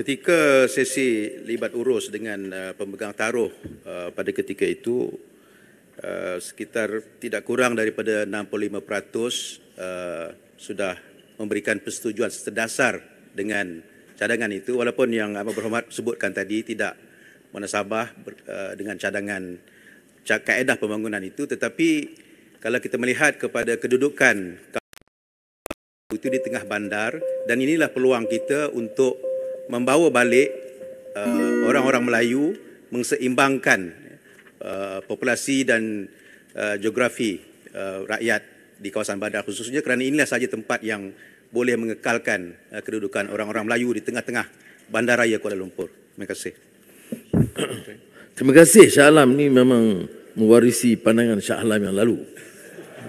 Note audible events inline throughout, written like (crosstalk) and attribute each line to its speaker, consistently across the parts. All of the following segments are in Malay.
Speaker 1: ketika sesi libat urus dengan uh, pemegang taruh uh, pada ketika itu uh, sekitar tidak kurang daripada 65% uh, sudah memberikan persetujuan sedasar dengan cadangan itu walaupun yang Amat Berhormat sebutkan tadi tidak menasabah ber, uh, dengan cadangan kaedah pembangunan itu tetapi kalau kita melihat kepada kedudukan itu di tengah bandar dan inilah peluang kita untuk membawa balik uh, orang-orang Melayu mengseimbangkan uh, populasi dan uh, geografi uh, rakyat di kawasan bandar khususnya kerana inilah saja tempat yang boleh mengekalkan uh, kedudukan orang-orang Melayu di tengah-tengah bandar raya Kuala Lumpur. Terima kasih.
Speaker 2: (coughs) Terima kasih Shah Alam ni memang mewarisi pandangan Shah Alam yang lalu.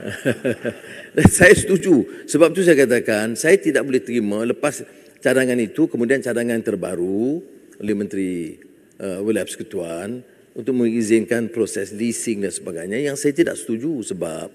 Speaker 2: (laughs) saya setuju. Sebab tu saya katakan saya tidak boleh terima lepas cadangan itu kemudian cadangan terbaru oleh Menteri uh, eh, Wilayah Persekutuan untuk mengizinkan proses leasing dan sebagainya yang saya tidak setuju sebab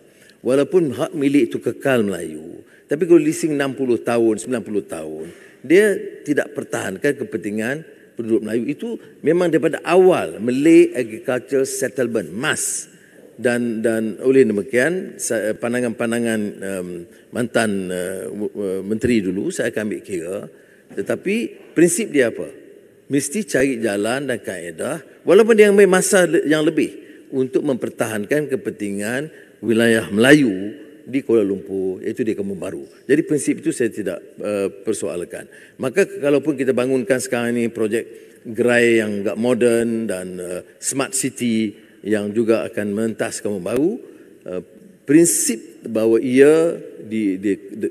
Speaker 2: walaupun hak milik itu kekal Melayu tapi kalau leasing 60 tahun, 90 tahun dia tidak pertahankan kepentingan penduduk Melayu itu memang daripada awal Malay Agricultural Settlement, MAS dan dan oleh demikian pandangan-pandangan um, mantan uh, uh, menteri dulu saya akan ambil kira tetapi prinsip dia apa mesti cari jalan dan kaedah walaupun dia ambil masa yang lebih untuk mempertahankan kepentingan wilayah Melayu di Kuala Lumpur iaitu di Kampung Baru. Jadi prinsip itu saya tidak uh, persoalkan. Maka kalaupun kita bangunkan sekarang ini projek gerai yang agak moden dan uh, smart city yang juga akan mentas kamu baru eh, prinsip bahawa ia di, di, di,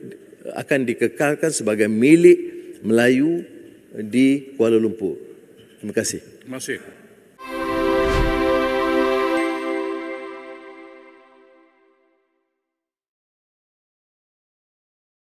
Speaker 2: akan dikekalkan sebagai milik Melayu di Kuala Lumpur. Terima kasih.
Speaker 1: Terima kasih.